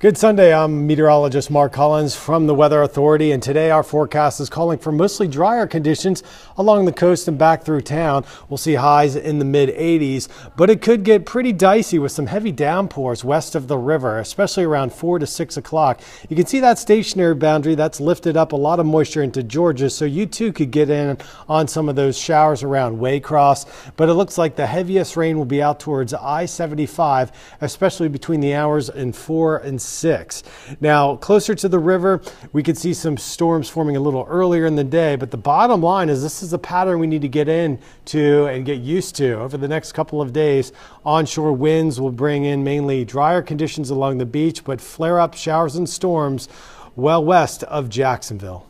Good Sunday. I'm meteorologist Mark Collins from the Weather Authority, and today our forecast is calling for mostly drier conditions along the coast and back through town. We'll see highs in the mid 80s, but it could get pretty dicey with some heavy downpours west of the river, especially around 4 to 6 o'clock. You can see that stationary boundary that's lifted up a lot of moisture into Georgia, so you too could get in on some of those showers around Waycross. But it looks like the heaviest rain will be out towards I 75, especially between the hours in 4 and 6. 6. Now, closer to the river, we could see some storms forming a little earlier in the day, but the bottom line is this is a pattern we need to get in to and get used to. Over the next couple of days, onshore winds will bring in mainly drier conditions along the beach, but flare up showers and storms well west of Jacksonville.